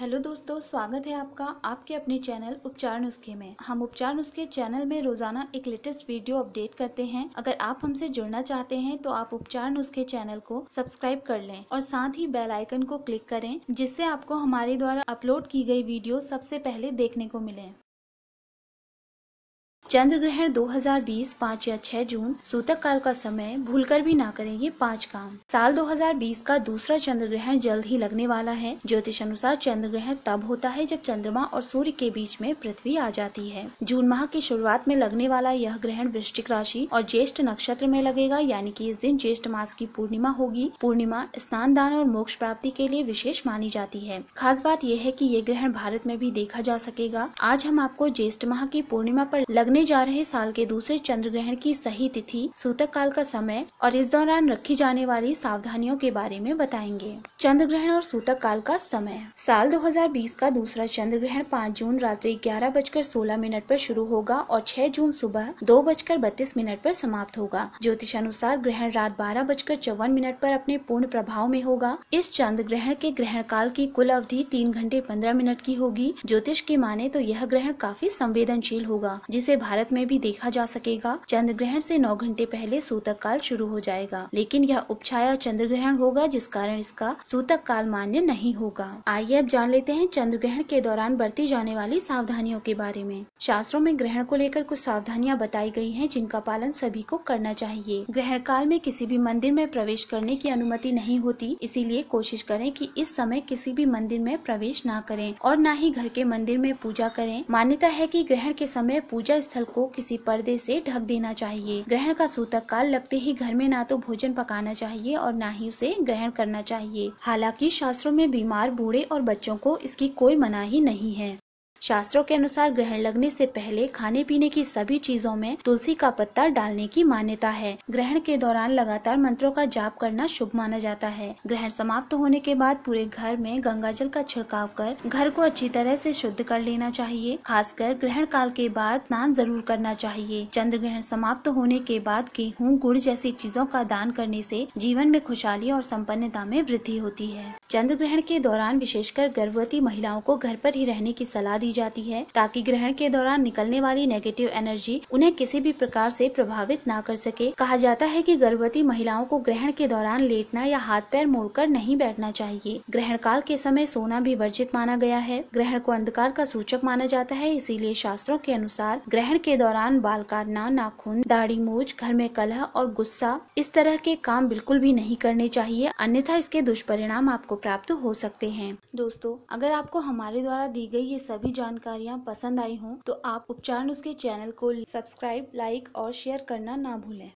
hello दोस्तों स्वागत है आपका आपके अपने चैनल उपचार नुस्खे में हम उपचार नुस्खे चैनल में रोजाना एक लेटेस्ट वीडियो अपडेट करते हैं अगर आप हमसे जुड़ना चाहते हैं तो आप उपचार नुस्खे चैनल को सब्सक्राइब कर लें और साथ ही बेल आइकन को क्लिक करें जिससे आपको हमारे द्वारा अपलोड की गई वीडियो सबसे पहले देखने को मिले चंद्र ग्रहण 2020 5 या छह जून सूतक काल का समय भूलकर भी ना करें ये पांच काम साल 2020 का दूसरा चंद्र ग्रहण जल्द ही लगने वाला है ज्योतिष अनुसार चंद्र ग्रहण तब होता है जब चंद्रमा और सूर्य के बीच में पृथ्वी आ जाती है जून माह की शुरुआत में लगने वाला यह ग्रहण वृश्चिक राशि और ज्येष्ठ नक्षत्र में लगेगा यानी की इस दिन ज्येष्ठ मास की पूर्णिमा होगी पूर्णिमा स्नान दान और मोक्ष प्राप्ति के लिए विशेष मानी जाती है खास बात यह है की ये ग्रहण भारत में भी देखा जा सकेगा आज हम आपको ज्येष्ठ माह की पूर्णिमा आरोप लगने जा रहे साल के दूसरे चंद्र ग्रहण की सही तिथि सूतक काल का समय और इस दौरान रखी जाने वाली सावधानियों के बारे में बताएंगे चंद्र ग्रहण और सूतक काल का समय साल 2020 का दूसरा चंद्र ग्रहण 5 जून रात्रि ग्यारह बजकर सोलह मिनट आरोप शुरू होगा और 6 जून सुबह दो बजकर बत्तीस मिनट आरोप समाप्त होगा ज्योतिषानुसार ग्रहण रात बारह बजकर चौवन मिनट आरोप अपने पूर्ण प्रभाव में होगा इस चंद्र ग्रहण के ग्रहण काल की कुल अवधि तीन घंटे पंद्रह मिनट की होगी ज्योतिष की माने तो यह ग्रहण काफी संवेदनशील होगा जिसे भारत भारत में भी देखा जा सकेगा चंद्र ग्रहण से 9 घंटे पहले सूतक काल शुरू हो जाएगा लेकिन यह उपछाया चंद्र ग्रहण होगा जिस कारण इसका सूतक काल मान्य नहीं होगा आइए अब जान लेते हैं चंद्र ग्रहण के दौरान बरती जाने वाली सावधानियों के बारे में शास्त्रों में ग्रहण को लेकर कुछ सावधानियां बताई गई हैं जिनका पालन सभी को करना चाहिए ग्रहण काल में किसी भी मंदिर में प्रवेश करने की अनुमति नहीं होती इसीलिए कोशिश करें कि इस समय किसी भी मंदिर में प्रवेश ना करें और न ही घर के मंदिर में पूजा करें मान्यता है कि ग्रहण के समय पूजा स्थल को किसी पर्दे से ढक देना चाहिए ग्रहण का सूतक काल लगते ही घर में ना तो भोजन पकाना चाहिए और ना ही उसे ग्रहण करना चाहिए हालांकि शास्त्रों में बीमार बूढ़े और बच्चों को इसकी कोई मनाही नहीं है शास्त्रों के अनुसार ग्रहण लगने से पहले खाने पीने की सभी चीजों में तुलसी का पत्ता डालने की मान्यता है ग्रहण के दौरान लगातार मंत्रों का जाप करना शुभ माना जाता है ग्रहण समाप्त होने के बाद पूरे घर में गंगा जल का छिड़काव कर घर को अच्छी तरह से शुद्ध कर लेना चाहिए खासकर ग्रहण काल के बाद स्नान जरूर करना चाहिए चंद्र ग्रहण समाप्त होने के बाद गेहूँ गुड़ जैसी चीजों का दान करने से जीवन में खुशहाली और संपन्नता में वृद्धि होती है चंद्र ग्रहण के दौरान विशेषकर गर्भवती महिलाओं को घर पर ही रहने की सलाह दी जाती है ताकि ग्रहण के दौरान निकलने वाली नेगेटिव एनर्जी उन्हें किसी भी प्रकार से प्रभावित ना कर सके कहा जाता है कि गर्भवती महिलाओं को ग्रहण के दौरान लेटना या हाथ पैर मोड़कर नहीं बैठना चाहिए ग्रहण काल के समय सोना भी वर्जित माना गया है ग्रहण को अंधकार का सूचक माना जाता है इसीलिए शास्त्रों के अनुसार ग्रहण के दौरान बाल काटना नाखून दाढ़ी मूछ घर में कलह और गुस्सा इस तरह के काम बिल्कुल भी नहीं करने चाहिए अन्यथा इसके दुष्परिणाम आपको आपको प्राप्त हो सकते हैं दोस्तों अगर आपको हमारे द्वारा दी गई ये सभी जानकारियाँ पसंद आई हों तो आप उपचार नुस्खे चैनल को सब्सक्राइब लाइक और शेयर करना ना भूलें